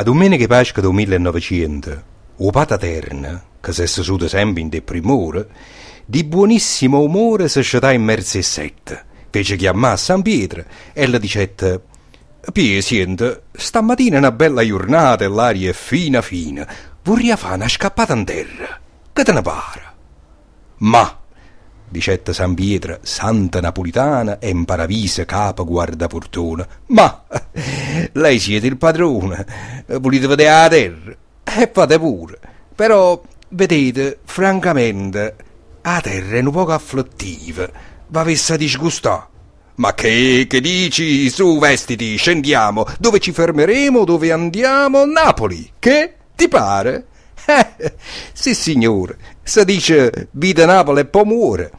A domenica Pasqua del 1900, o Pataterna, che si è seduto sempre in deprimore, di buonissimo umore si scetà in mezzo e sette, fece chiamare a San Pietro e le dicette «Pie, siente, stamattina è una bella giornata e l'aria è fina fina, vorrei fare una scappata in terra, che te ne pare?» Ma dicette San Pietro, santa napolitana e imparavisa capo guardaportona. Ma lei siete il padrone, volete vedere la terra? E eh, fate pure. Però, vedete, francamente, la terra è un poco afflottiva, v'avesse vessa disgustà. Ma che, che dici? Su, vestiti, scendiamo. Dove ci fermeremo? Dove andiamo? Napoli. Che? Ti pare? sì, signore, si dice vita Napoli e poi muore.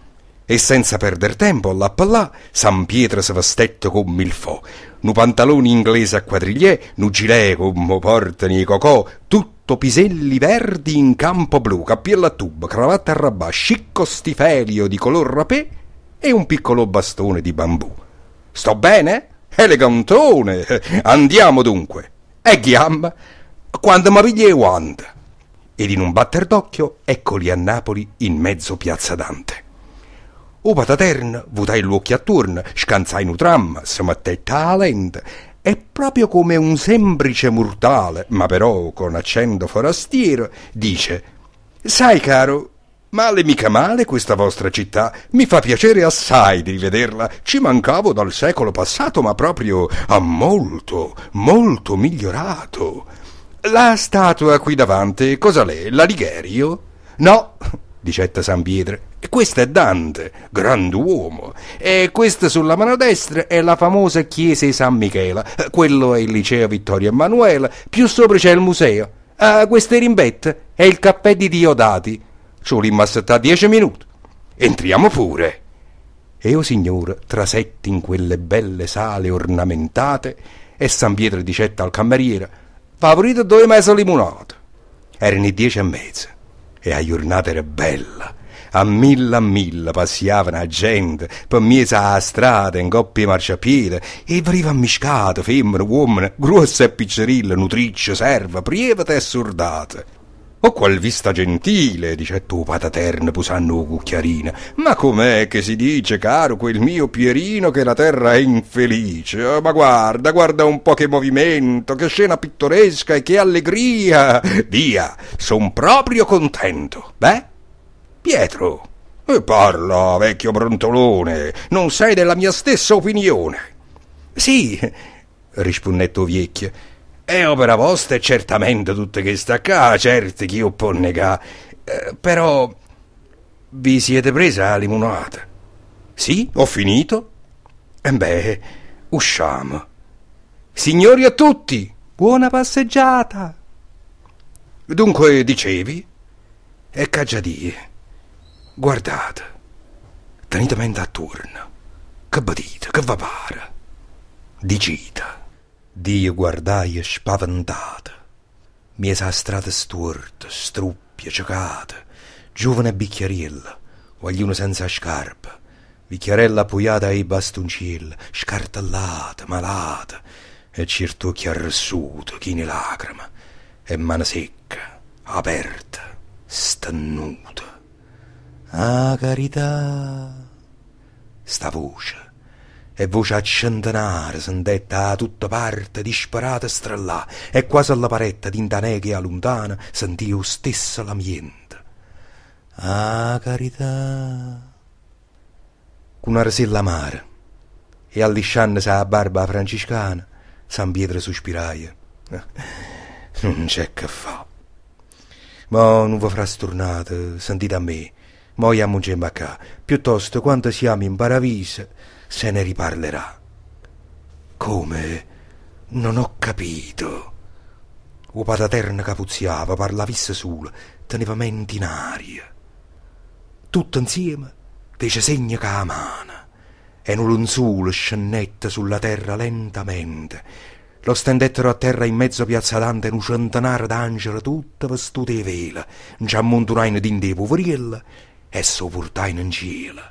E senza perder tempo, là per là, San Pietro si vestetto con milfò, nu pantaloni inglese a quadriglie, nu gilet come portano i cocò, tutto piselli verdi in campo blu, cappiella a tubo, cravatta a rabà, scicco stifelio di color rapè e un piccolo bastone di bambù. Sto bene? Elegantone! Andiamo dunque! E ghiam, quando mi piglia i guanti ed in un batter d'occhio eccoli a Napoli in mezzo Piazza Dante. O patatern, votai l'occhio attorno, scanzai in un tram, smattei talent, e proprio come un semplice mortale, ma però con accento forastiero, dice «Sai, caro, Male mica male questa vostra città, mi fa piacere assai di rivederla, ci mancavo dal secolo passato, ma proprio ha molto, molto migliorato. La statua qui davanti, cosa l'è? L'Aligherio? No, dicetta San Pietro. Questo è Dante, grand'uomo. E questa sulla mano destra è la famosa chiesa di San Michele. Quello è il liceo Vittorio Emanuele. Più sopra c'è il museo. Ah, questa è rimbetta. È il caffè di Diodati. Ci volimmo assettare dieci minuti. Entriamo pure. E o signor, trasetti in quelle belle sale ornamentate, e San Pietro dicetta al cameriere Pavorito doveva essere limonata. Erano le dieci e mezza e la giornata era bella. A mille a mille passiavano la gente, per mezza a strada, in coppie marciapiede, e veniva ammiscata, femmine, uomini, grosse e piccerille, nutricce, serva, prievate e sordate. O qual vista gentile, dice tu patatern pusanno cucchiarina. Ma com'è che si dice, caro quel mio Pierino, che la terra è infelice? Oh, ma guarda, guarda un po' che movimento, che scena pittoresca e che allegria! Via, son proprio contento. Beh, Pietro, e eh, parla, vecchio brontolone, non sei della mia stessa opinione. Sì, rispondette Viecchia è opera vostra e certamente tutte che sta qua, certo chi può negare. Eh, però vi siete presa la limonata? Sì, ho finito. E eh beh, usciamo. Signori a tutti, buona passeggiata. Dunque, dicevi? E caggiadie. Guardate, tenitamente attorno. Che badite, che va para. Dicita. Dio guardai spaventata. Miesa sa strada storta, struppia, ciocata, giovane bicchiariella, ognuno senza scarpa, bicchiarella appoggiata ai bastoncilli, scartellata, malata, e cirtucchia arsuto, chini lacrima, e mano secca, aperta, stannuta. Ah, carità! Sta voce e voce a centenare sentetta a tutta parte disperata e strellà e quasi alla paretta d'indaneghia lontana sentì sentio stessa l'ambiente. Ah, carità! Cuna resella amara e allisciandosi la barba franciscana San Pietro sospiraia. Non c'è che fa. Ma non vi frastornate, sentite a me. Mo' iamo in baccà. Piuttosto, quando siamo in paradiso, se ne riparlerà. Come? Non ho capito. O pataterna capuzziava, parlavisse solo, teneva menti in aria. Tutto insieme fece segno che a mano e un lunzulo scennette sulla terra lentamente. Lo stendettero a terra in mezzo a Piazza Dante in un centenario d'angelo tutto vestuto di vela, già monturai montunain d'inde poverilla e sopportain in cielo.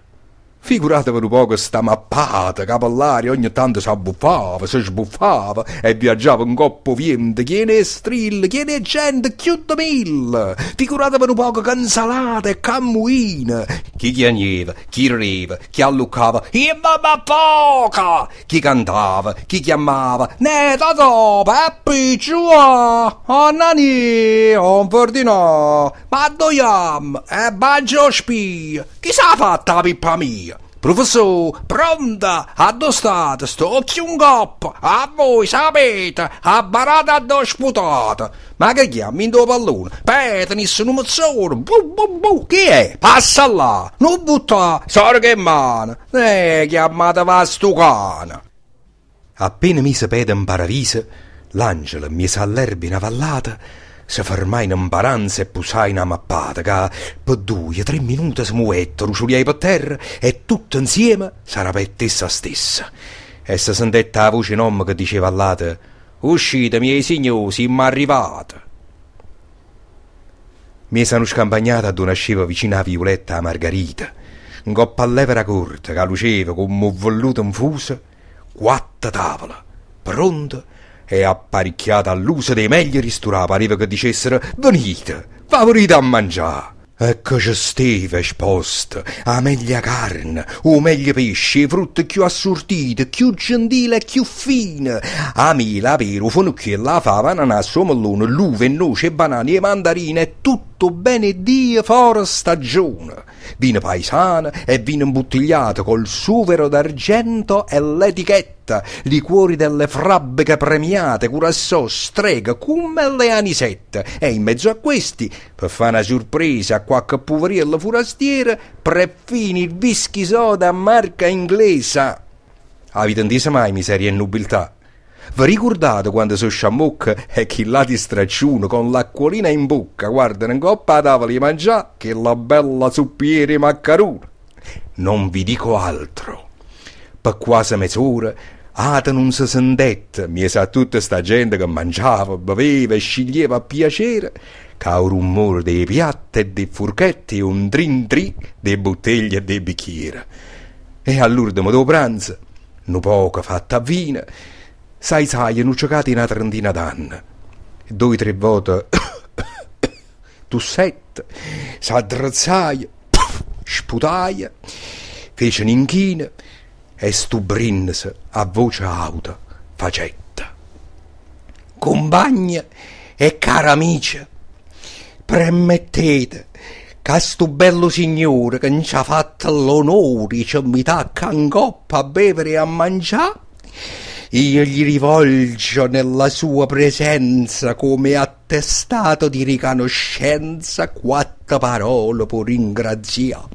Figuratevi un poco sta mappata, capallari ogni tanto si abbuffava, si sbuffava e viaggiava un coppo viente, chi ne strill, chi ne gente, chiudo mille. Figuratevi un poco che cansalata e cammuina, chi chiagneva, chi riva, chi alluccava, e mamma poca, chi cantava, chi chiamava, ne da dopa, e picciua, annani, oh, un verdino, ma doiam, e baggio spia, chi sa fatta la pippa mia? Professore, pronta? Addostate, occhio un coppo, a voi sapete, a barata addosputate. Ma che chiami in tuo pallone? Petnis, un mozzone, bu bu bu, chi è? Passa là, non butta, sorge in mano, eh, chiamata va chiamate cane! Appena mi piede in paradiso, l'angelo mise all'erba in avallata se fermai in un'ambaranza e pusai una mappata, che per due, o tre minuti si smuetto, ruciuliai per terra e tutto insieme sarà per tessa stessa. E Essa sentette la voce in nome che diceva all'ate «Uscite, miei signori, ma arrivate!» Mi sono scampagnata ad una sceva vicina a Violetta a Margherita, in coppa levera corta che luceva come un volluto infuso, quattro tavole, pronte e apparecchiata all'uso dei meglio risturà pareva che dicessero venite, favorite a mangiare. Eccoci steve esposte, a meglia carne, o meglio pesce, frutta più assortita, più gentile e più fine. A me la vero fonucchia, la fava, ananasso, mellone, l'uva, noce, banane, e mandarine, tutto bene di fora stagione vino paesano e vino imbottigliato col suvero d'argento e l'etichetta, liquori delle fabbriche premiate, curassò, strega, come le anisette. E in mezzo a questi, per fare una sorpresa a qualche poverello furastiere, prefini il whisky soda marca inglese. Avete inteso mai miseria e nobiltà? Vi ricordate quando sono sciammocca e chi là di stracciuno con l'acquolina in bocca, guarda in coppa a tavola di mangiare che la bella zuppiere maccaruna? Non vi dico altro. Per quasi mezz'ora Ata non si sentette, mi sa tutta sta gente che mangiava, beveva e sceglieva a piacere, che un rumore dei piatti e dei furchetti e un trin tri dei bottiglie e dei bicchieri. E all'ultimo dopo pranzo, nu poco fatta a vino, sai sai, hanno giocato una trentina d'anni. Due tre volte tu sette, s'addrezzai, sputai, fece un'inchina e stubrins a voce alta. facetta. Compagna e cara amici, premettete che sto bello signore che ci ha fatto l'onore di ci invitare a coppa a bevere e a mangiare io gli rivolgio nella sua presenza come attestato di riconoscenza quattro parole per ringraziare.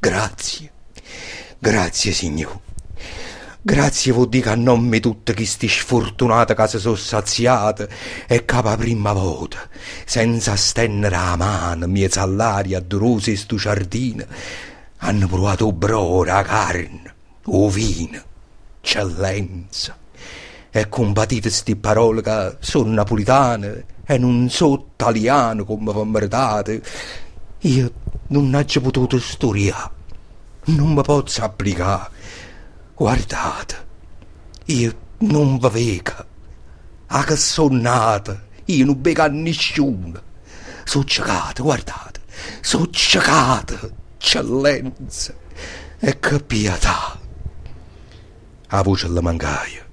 Grazie, grazie signore. Grazie vuol dire a nome tutte queste sfortunate che si sono saziate e che per prima volta, senza stendere la mano, mia salaria drusi stu giardino, hanno provato brora, carne, o vino eccellenza. E combattete queste parole che sono napolitane e non sono italiano come vi meritate. Io non ho potuto studiare, non mi posso applicare. Guardate, io non vi vedo. A che sono nato, io non bevo a nessuno. Sono ciecato, guardate, sono ciecato, eccellenza e che pietà. A voce alla mangaia.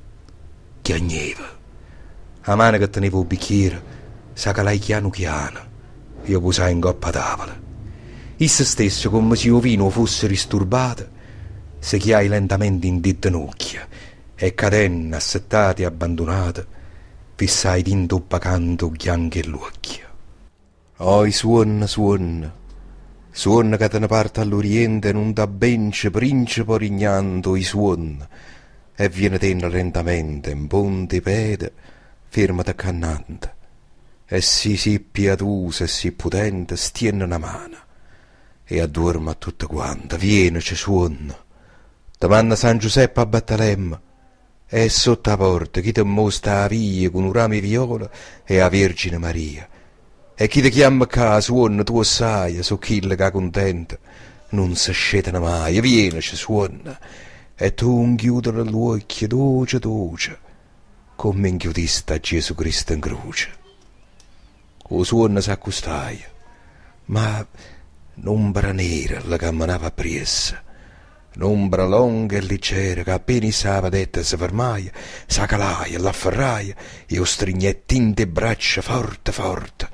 Chiagneva. A mano che teneva il bicchiere, sacalai chiano chiano. Io posai in coppa tavola. Issa stesso, come se il vino fosse disturbato, si chiai lentamente in dittenucchia e cadenne assettate e abbandonate, fissai d'intoppacando ghianche l'occhio. Oi, suon, suon, suon che te ne parte all'Oriente non da benci principe regnando i suon, e viene tenna lentamente in punti pede, fermata accannante, e si si piadosa e si potente stiene una mano, e addorma tutta quanta, viene ci suona, domanda San Giuseppe a Battalem, e sotto la porta chi ti mostra a via con un rame viola e a Vergine Maria, e chi ti chiama qua suona tu sai, su chi le che contenta, non si scetana mai, viene ci suona, e tu inchiudere gli occhi dolce dolce, come inchiudista a Gesù Cristo in croce. O suona s'accostaia, ma l'ombra nera la camminava appresso, l'ombra lunga e leggera che appena stava detta si fermaia, s'acalaia, l'afferraia, e o strignetti in te braccia forte forte,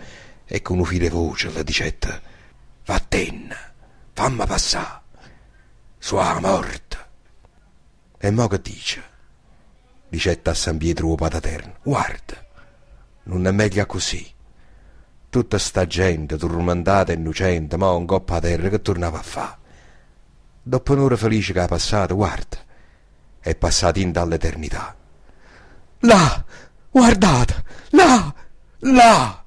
e con un file voce la dicetta, va tenna, fammi passà, sua morte. E mo che dice? Dicetta a San Pietro o Pataterno. Guarda, non è meglio così. Tutta sta gente turmandata e innocente, ma un coppa a terra che tornava a fa. Dopo un'ora felice che ha passato, guarda, è passata in dall'eternità. Là! Guardate! Là! Là!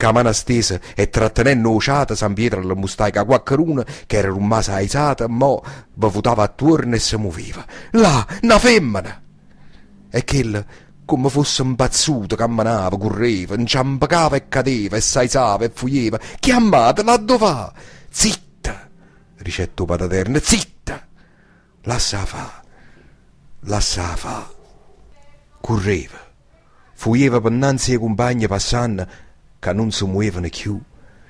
Camana stesa e trattenendo usciata San Pietro alla mustaica quaccheruna che era rumasa aisata, mo vavutava attorno e si muoveva. Là, una femmina! E quella, come fosse impazzuto, camminava, correva, inciampacava e cadeva, e saisava e fuieva. là dove va? Zitta! ricetto Pataterna, zitta! Lassa fa, lassa fa. Correva, fuieva pennanzi ai compagni passando che non si muovevano più.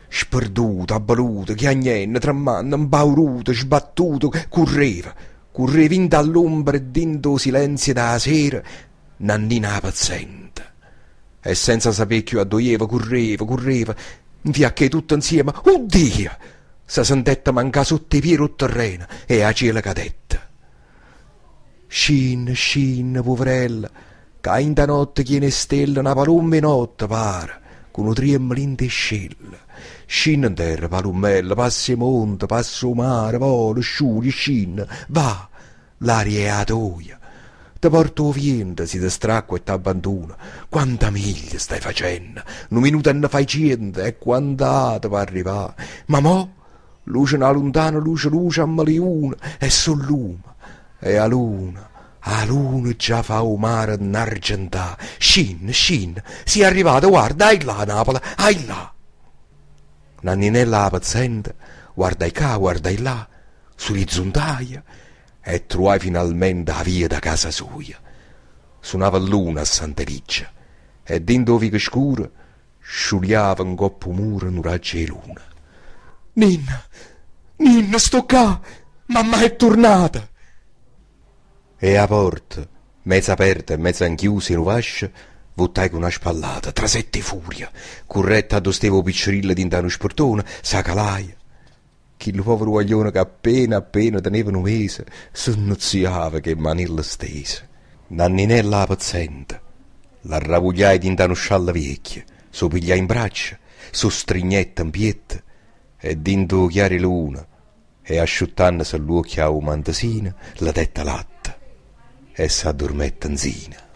Sperduto, abbaluto, chiagnendo, tremando, impauruto, sbattuto, correva, correva in dall'ombra e dentro silenzio da sera, Nannina paziente. E senza saper più addoieva, correva, correva, fiacché tutto insieme, oddio! Si sentette manca sotto i piedi il terreno e a cielo cadetta. Scin, scin, poverella, che in da notte chiene stella una palomma in notte, pare con un triemlinte scella. Scinna in terra, palummella, passi monte, passo mare, volo, sciuri, scinna, va, l'aria è a toia. Ti porto viento, si distracco e ti abbandona. Quanta miglia stai facendo? Un minuto e ne fai cento e quant'altro va arrivare. Ma mo, luce una lontana, luce, luce a mali una, e sol l'uma, e a luna. A luna già fa o mare n'argentà. Scin, scin, si è arrivata, guarda, ai là Napoli, ai là. Nanninella la paziente, guarda i qua, guarda i là, sull'izzontaglia, e trovai finalmente la via da casa sua. Suonava l'una a Santa Ligia, e dentro vica scura sciugliava un coppo muro un raggio di luna. Ninna, Ninna, sto qua, mamma è tornata. E a porta, mezza aperta e mezza inchiusa in uvascia, vottai con una spallata, tra sette furia, corretta addostevo picciorilla d'intano sportone, sacalaia. Che il povero guaglione che appena appena teneva un mese, sonnuziava che manilla stese. Nanninella la paziente, ravugliai d'intano scialla vecchia, so pigliai in braccia, so strignetta in pietta, e d'indo chiari luna, e asciuttandosi all'occhio a un mantasina, la detta latta e s'addormetta in zina.